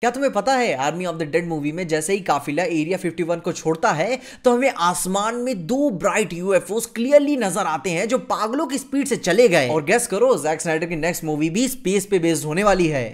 क्या तुम्हें पता है army of the dead movie में जैसे ही काफिला एरिया 51 को छोड़ता है तो हमें आसमान में दो ब्राइट यूएफओस क्लियरली नजर आते हैं जो पागलों की स्पीड से चले गए और गैस करो जैक स्नाइडर की नेक्स्ट मूवी भी स्पेस पे बेस्ड होने वाली है